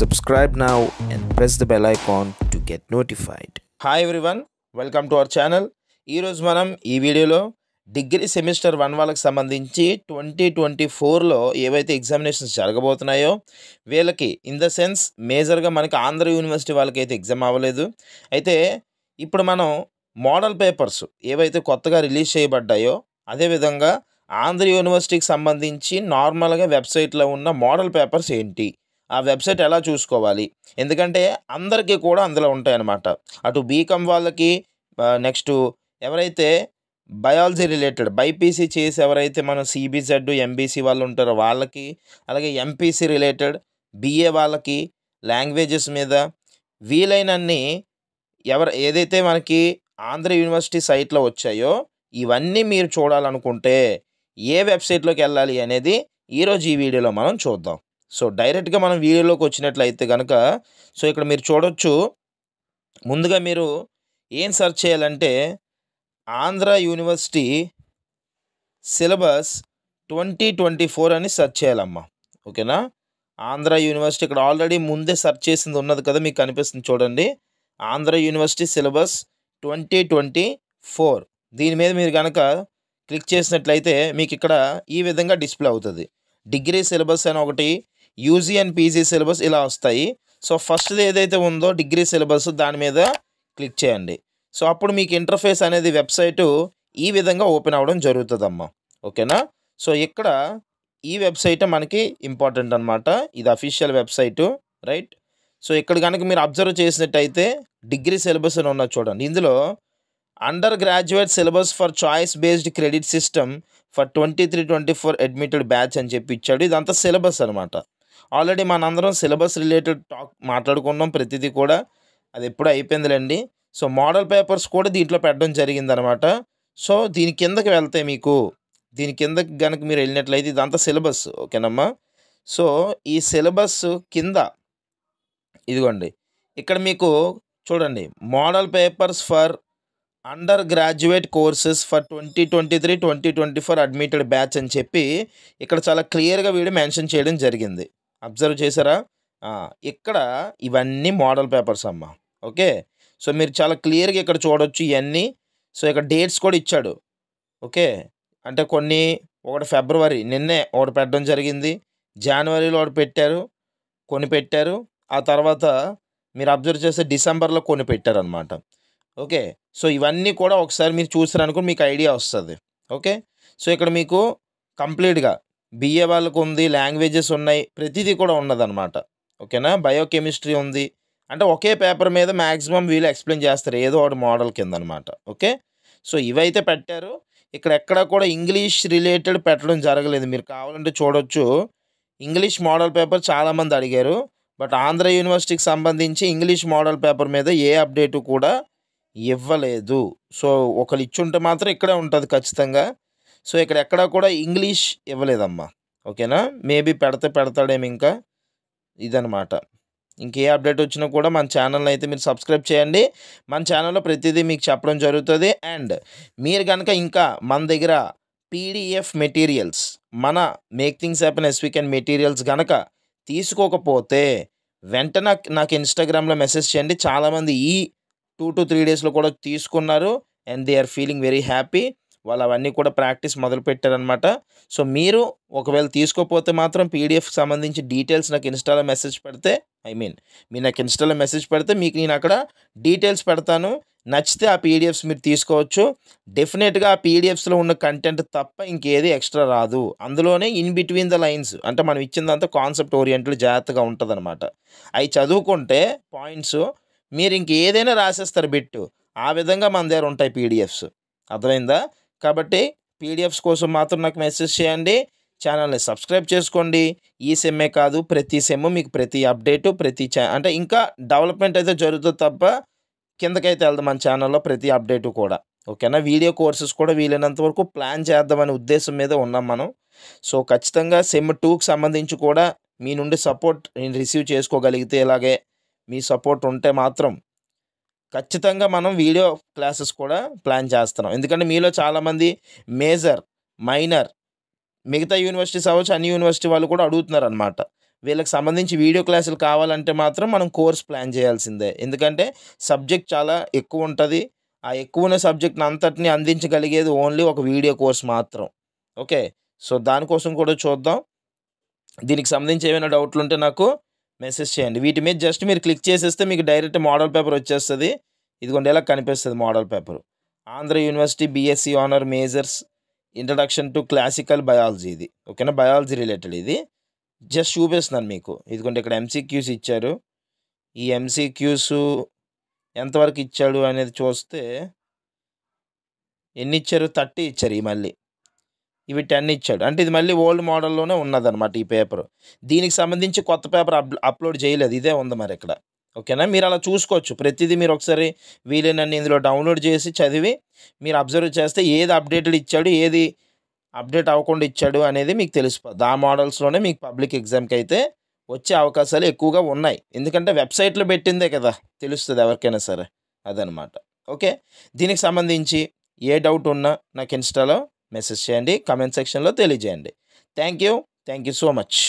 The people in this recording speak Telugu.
Subscribe now and press the bell icon to get notified. Hi everyone welcome to our channel ఈరోజు మనం ఈ వీడియోలో డిగ్రీ సెమిస్టర్ వన్ వాళ్ళకి సంబంధించి ట్వంటీ ట్వంటీ ఫోర్లో ఏవైతే ఎగ్జామినేషన్స్ జరగబోతున్నాయో వీళ్ళకి ఇన్ ద సెన్స్ మేజర్గా మనకి ఆంధ్ర యూనివర్సిటీ వాళ్ళకి అయితే ఎగ్జామ్ అవ్వలేదు అయితే ఇప్పుడు మనం మోడల్ పేపర్స్ ఏవైతే కొత్తగా రిలీజ్ చేయబడ్డాయో అదేవిధంగా ఆంధ్ర యూనివర్సిటీకి సంబంధించి నార్మల్గా వెబ్సైట్లో ఉన్న మోడల్ పేపర్స్ ఏంటి ఆ వెబ్సైట్ ఎలా చూసుకోవాలి ఎందుకంటే అందరికీ కూడా అందులో ఉంటాయన్నమాట అటు బీకామ్ వాళ్ళకి నెక్స్ట్ ఎవరైతే బయాలజీ రిలేటెడ్ బైపీసీ చేసి ఎవరైతే మనం సిబిజెడ్ ఎంబీసీ వాళ్ళు ఉంటారో వాళ్ళకి అలాగే ఎంపీసీ రిలేటెడ్ బిఏ వాళ్ళకి లాంగ్వేజెస్ మీద వీలైనన్ని ఎవరు ఏదైతే మనకి ఆంధ్ర యూనివర్సిటీ సైట్లో వచ్చాయో ఇవన్నీ మీరు చూడాలనుకుంటే ఏ వెబ్సైట్లోకి వెళ్ళాలి అనేది ఈరోజు ఈ వీడియోలో మనం చూద్దాం సో డైరెక్ట్గా మనం వీడియోలోకి వచ్చినట్లయితే కనుక సో ఇక్కడ మీరు చూడొచ్చు ముందుగా మీరు ఏం సెర్చ్ చేయాలంటే Andhra university syllabus twenty twenty four అని సెర్చ్ చేయాలమ్మా ఓకేనా ఆంధ్ర యూనివర్సిటీ ఇక్కడ ఆల్రెడీ ముందే సెర్చ్ చేసింది ఉన్నది కదా మీకు కనిపిస్తుంది చూడండి Andhra university syllabus twenty twenty four దీని మీద మీరు కనుక క్లిక్ చేసినట్లయితే మీకు ఇక్కడ ఈ విధంగా డిస్ప్లే అవుతుంది డిగ్రీ సిలబస్ అని ఒకటి యూజీ అండ్ పీజీ సిలబస్ ఇలా వస్తాయి సో ఫస్ట్ది ఏదైతే ఉందో డిగ్రీ సిలబస్ దాని మీద క్లిక్ చేయండి సో అప్పుడు మీకు ఇంటర్ఫేస్ అనేది వెబ్సైటు ఈ విధంగా ఓపెన్ అవ్వడం జరుగుతుందమ్మా ఓకేనా సో ఇక్కడ ఈ వెబ్సైట్ మనకి ఇంపార్టెంట్ అనమాట ఇది అఫీషియల్ వెబ్సైటు రైట్ సో ఇక్కడ కనుక మీరు అబ్జర్వ్ చేసినట్టయితే డిగ్రీ సిలబస్ అని ఉన్నది చూడండి ఇందులో undergraduate syllabus for choice based credit system for twenty three twenty four admitted batch అని చెప్పి ఇచ్చాడు ఇదంతా సిలబస్ అనమాట ఆల్రెడీ మనందరం సిలబస్ రిలేటెడ్ టాక్ మాట్లాడుకున్నాం ప్రతిదీ కూడా అది ఎప్పుడు అయిపోయిందిలేండి సో మోడల్ పేపర్స్ కూడా దీంట్లో పెట్టడం జరిగిందనమాట సో దీని కిందకి వెళ్తే మీకు దీని కిందకి కనుక మీరు వెళ్ళినట్లయితే ఇదంతా సిలబస్ ఓకేనమ్మా సో ఈ సిలబస్ కింద ఇదిగోండి ఇక్కడ మీకు చూడండి model papers for undergraduate courses for twenty twenty three twenty twenty four admitted batch అని చెప్పి ఇక్కడ చాలా క్లియర్గా వీడియో మెన్షన్ చేయడం జరిగింది అబ్జర్వ్ చేశారా ఇక్కడ ఇవన్నీ మోడల్ పేపర్స్ అమ్మ ఓకే సో మీరు చాలా క్లియర్గా ఇక్కడ చూడొచ్చు ఇవన్నీ సో ఇక్కడ డేట్స్ కూడా ఇచ్చాడు ఓకే అంటే కొన్ని ఒకటి ఫిబ్రవరి నిన్నే ఒకటి పెట్టడం జరిగింది జనవరిలో ఒకటి పెట్టారు కొన్ని పెట్టారు ఆ తర్వాత మీరు అబ్జర్వ్ చేస్తే డిసెంబర్లో కొన్ని పెట్టారనమాట ఓకే సో ఇవన్నీ కూడా ఒకసారి మీరు చూసారనుకో మీకు ఐడియా వస్తుంది ఓకే సో ఇక్కడ మీకు కంప్లీట్గా బిఏ వాళ్ళకు ఉంది లాంగ్వేజెస్ ఉన్నాయి ప్రతిదీ కూడా ఉన్నదనమాట ఓకేనా బయోకెమిస్ట్రీ ఉంది అంటే ఒకే పేపర్ మీద మ్యాక్సిమం వీళ్ళు ఎక్స్ప్లెయిన్ చేస్తారు ఏదో ఒకటి మోడల్ కింద అనమాట ఓకే సో ఇవైతే పెట్టారు ఇక్కడ ఎక్కడ కూడా ఇంగ్లీష్ రిలేటెడ్ పెట్టడం జరగలేదు మీరు కావాలంటే చూడొచ్చు ఇంగ్లీష్ మోడల్ పేపర్ చాలామంది అడిగారు బట్ ఆంధ్ర యూనివర్సిటీకి సంబంధించి ఇంగ్లీష్ మోడల్ పేపర్ మీద ఏ అప్డేటు కూడా ఇవ్వలేదు సో ఒకరు ఇచ్చుంటే మాత్రం ఇక్కడే ఉంటుంది ఖచ్చితంగా సో ఇక్కడ ఎక్కడా కూడా ఇంగ్లీష్ ఇవ్వలేదమ్మా ఓకేనా మేబీ పెడితే పెడతాడేమి ఇంకా ఇదనమాట ఇంకే అప్డేట్ వచ్చినా కూడా మన ఛానల్ని అయితే మీరు సబ్స్క్రైబ్ చేయండి మన ఛానల్లో ప్రతిదీ మీకు చెప్పడం జరుగుతుంది అండ్ మీరు కనుక ఇంకా మన దగ్గర పీడిఎఫ్ మెటీరియల్స్ మన make things happen SV and materials కనుక తీసుకోకపోతే వెంటనే నాకు ఇన్స్టాగ్రామ్లో మెసేజ్ చేయండి చాలామంది ఈ టూ టు త్రీ డేస్లో కూడా తీసుకున్నారు and they are feeling very happy వాళ్ళు అవన్నీ కూడా ప్రాక్టీస్ మొదలుపెట్టారనమాట సో మీరు ఒకవేళ తీసుకోపోతే మాత్రం పీడిఎఫ్ సంబంధించి డీటెయిల్స్ నాకు ఇన్స్టాలో మెసేజ్ పెడితే ఐ మీన్ మీరు నాకు ఇన్స్టాలో మెసేజ్ పెడితే మీకు నేను అక్కడ డీటెయిల్స్ పెడతాను నచ్చితే ఆ పీడిఎఫ్స్ మీరు తీసుకోవచ్చు డెఫినెట్గా ఆ పీడిఎఫ్స్లో ఉన్న కంటెంట్ తప్ప ఇంకేది ఎక్స్ట్రా రాదు అందులోనే ఇన్ బిట్వీన్ ద లైన్స్ అంటే మనం ఇచ్చిందంతా కాన్సెప్ట్ ఓరియంట్లు జాగ్రత్తగా ఉంటుంది అనమాట అవి చదువుకుంటే పాయింట్స్ మీరు ఇంకేదైనా రాసేస్తారు బిట్టు ఆ విధంగా మన దగ్గర ఉంటాయి పీడిఎఫ్స్ అర్థమైందా కాబట్టి పీడిఎఫ్స్ కోసం మాత్రం నాకు మెసేజ్ చేయండి ఛానల్ని సబ్స్క్రైబ్ చేసుకోండి ఈ సెమ్మే కాదు ప్రతి సెమ్ మీకు ప్రతి అప్డేటు ప్రతి అంటే ఇంకా డెవలప్మెంట్ అయితే జరుగుతుంది తప్ప కిందకైతే వెళ్దాం మన ఛానల్లో ప్రతి అప్డేటు కూడా ఓకేనా వీడియో కోర్సెస్ కూడా వీలైనంత వరకు ప్లాన్ చేద్దామనే ఉద్దేశం మీద ఉన్నాం మనం సో ఖచ్చితంగా సెమ్ టూకి సంబంధించి కూడా మీ నుండి సపోర్ట్ నేను రిసీవ్ చేసుకోగలిగితే ఇలాగే మీ సపోర్ట్ ఉంటే మాత్రం ఖచ్చితంగా మనం వీడియో క్లాసెస్ కూడా ప్లాన్ చేస్తున్నాం ఎందుకంటే మీలో చాలామంది మేజర్ మైనర్ మిగతా యూనివర్సిటీస్ అవ్వచ్చు అన్ని యూనివర్సిటీ వాళ్ళు కూడా అడుగుతున్నారు అనమాట వీళ్ళకి సంబంధించి వీడియో క్లాసులు కావాలంటే మాత్రం మనం కోర్స్ ప్లాన్ చేయాల్సిందే ఎందుకంటే సబ్జెక్ట్ చాలా ఎక్కువ ఉంటుంది ఆ ఎక్కువ ఉన్న సబ్జెక్ట్ని అంతటిని అందించగలిగేది ఓన్లీ ఒక వీడియో కోర్స్ మాత్రం ఓకే సో దానికోసం కూడా చూద్దాం దీనికి సంబంధించి ఏమైనా డౌట్లు ఉంటే నాకు మెసేజ్ చేయండి వీటి మీద జస్ట్ మీరు క్లిక్ చేసేస్తే మీకు డైరెక్ట్ మోడల్ పేపర్ వచ్చేస్తుంది ఇదిగోండి ఎలా కనిపిస్తుంది model paper Andhra university BSc honour majors introduction to classical biology ఇది ఓకేనా బయాలజీ రిలేటెడ్ ఇది జస్ట్ చూపిస్తున్నాను మీకు ఇదిగోండి ఇక్కడ ఎంసీక్యూస్ ఇచ్చారు ఈ ఎంసీక్యూస్ ఎంతవరకు ఇచ్చాడు అనేది చూస్తే ఎన్ని ఇచ్చారు థర్టీ ఇచ్చారు ఈ మళ్ళీ ఇవి టెన్ ఇచ్చాడు అంటే ఇది మళ్ళీ ఓల్డ్ మోడల్లోనే అనమాట ఈ పేపర్ దీనికి సంబంధించి కొత్త పేపర్ అప్లోడ్ చేయలేదు ఇదే ఉంది మరి ఇక్కడ ఓకేనా మీరు అలా చూసుకోవచ్చు ప్రతిదీ మీరు ఒకసారి వీలైనన్ని ఇందులో డౌన్లోడ్ చేసి చదివి మీరు అబ్జర్వ్ చేస్తే ఏది అప్డేటెడ్ ఇచ్చాడు ఏది అప్డేట్ అవ్వకుండా ఇచ్చాడు అనేది మీకు తెలిసిపోద్ది ఆ మోడల్స్లోనే మీకు పబ్లిక్ ఎగ్జామ్కి అయితే వచ్చే అవకాశాలు ఎక్కువగా ఉన్నాయి ఎందుకంటే వెబ్సైట్లో పెట్టిందే కదా తెలుస్తుంది ఎవరికైనా సరే అదనమాట ఓకే దీనికి సంబంధించి ఏ డౌట్ ఉన్నా నాకు ఇన్స్టాలో మెసేజ్ చేయండి కమెంట్ సెక్షన్లో తెలియజేయండి thank you thank you so much